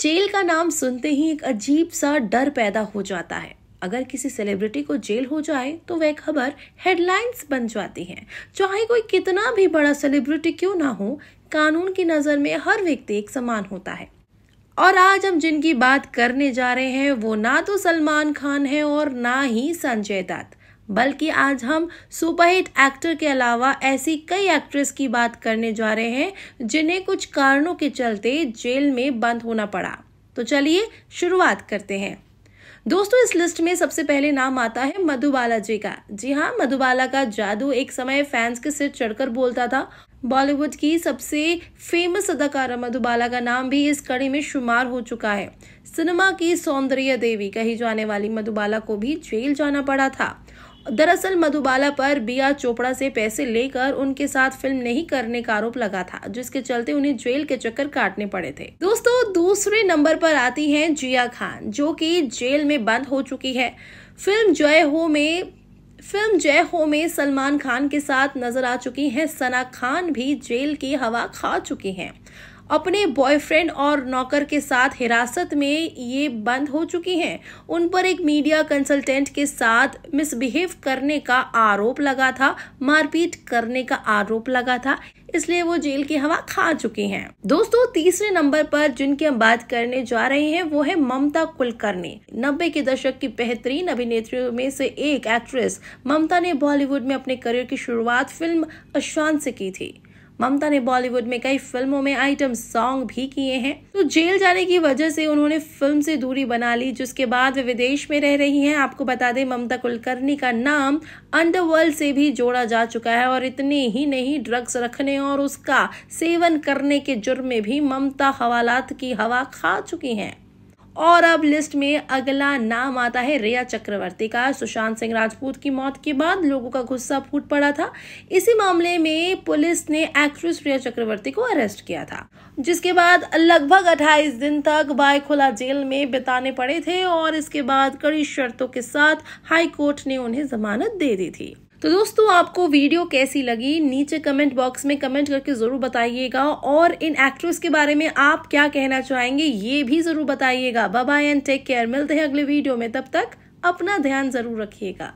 jail का नाम सुनते ही एक अजीब सा डर पैदा हो जाता है अगर किसी सेलिब्रिटी को जेल हो जाए तो वह खबर हेडलाइंस बन जाती है चाहे कोई कितना भी बड़ा सेलिब्रिटी क्यों ना हो कानून की नज़र में हर व्यक्ति एक समान होता है और आज हम जिनकी बात करने जा रहे हैं वो ना तो सलमान खान है और ना ही संजय दत्त बल्कि आज हम सुपरहिट एक्टर के अलावा ऐसी कई एक्ट्रेस की बात करने जा रहे हैं जिन्हें कुछ कारणों के चलते जेल में बंद होना पड़ा तो चलिए शुरुआत करते हैं दोस्तों इस लिस्ट में सबसे पहले नाम आता है मधुबाला जी का जी हाँ मधुबाला का जादू एक समय फैंस के सिर चढ़कर बोलता था बॉलीवुड की सबसे फेमस अदाकारा मधुबाला का नाम भी इस कड़ी में शुमार हो चुका है सिनेमा की सौंदर्य देवी कही जाने वाली मधुबाला को भी जेल जाना पड़ा था दरअसल मधुबाला पर बिया चोपड़ा से पैसे लेकर उनके साथ फिल्म नहीं करने का आरोप लगा था जिसके चलते उन्हें जेल के चक्कर काटने पड़े थे दोस्तों दूसरे नंबर पर आती हैं जिया खान जो कि जेल में बंद हो चुकी है फिल्म जय हो में फिल्म जय हो में सलमान खान के साथ नजर आ चुकी हैं सना खान भी जेल की हवा खा चुकी हैं अपने बॉयफ्रेंड और नौकर के साथ हिरासत में ये बंद हो चुकी हैं उन पर एक मीडिया कंसल्टेंट के साथ मिसबिहेव करने का आरोप लगा था मारपीट करने का आरोप लगा था इसलिए वो जेल की हवा खा चुकी हैं दोस्तों तीसरे नंबर पर जिनकी हम बात करने जा रहे हैं वो है ममता कुलकर्णी नब्बे के दशक की बेहतरीन अभिनेत्रियों में से एक एक्ट्रेस ममता ने बॉलीवुड में अपने करियर की शुरुआत फिल्म अशांत से की थी ममता ने बॉलीवुड में कई फिल्मों में आइटम सॉन्ग भी किए हैं तो जेल जाने की वजह से उन्होंने फिल्म से दूरी बना ली जिसके बाद वे विदेश में रह रही हैं आपको बता दें ममता कुलकर्णी का नाम अंडरवर्ल्ड से भी जोड़ा जा चुका है और इतने ही नहीं ड्रग्स रखने और उसका सेवन करने के जुर्म में भी ममता हवालात की हवा खा चुकी है और अब लिस्ट में अगला नाम आता है रिया चक्रवर्ती का सुशांत सिंह राजपूत की मौत के बाद लोगों का गुस्सा फूट पड़ा था इसी मामले में पुलिस ने एक्ट्रेस रिया चक्रवर्ती को अरेस्ट किया था जिसके बाद लगभग 28 दिन तक बायखोला जेल में बिताने पड़े थे और इसके बाद कड़ी शर्तों के साथ हाईकोर्ट ने उन्हें जमानत दे दी थी तो दोस्तों आपको वीडियो कैसी लगी नीचे कमेंट बॉक्स में कमेंट करके ज़रूर बताइएगा और इन एक्ट्रेस के बारे में आप क्या कहना चाहेंगे ये भी ज़रूर बताइएगा बाय एंड टेक केयर मिलते हैं अगले वीडियो में तब तक अपना ध्यान ज़रूर रखिएगा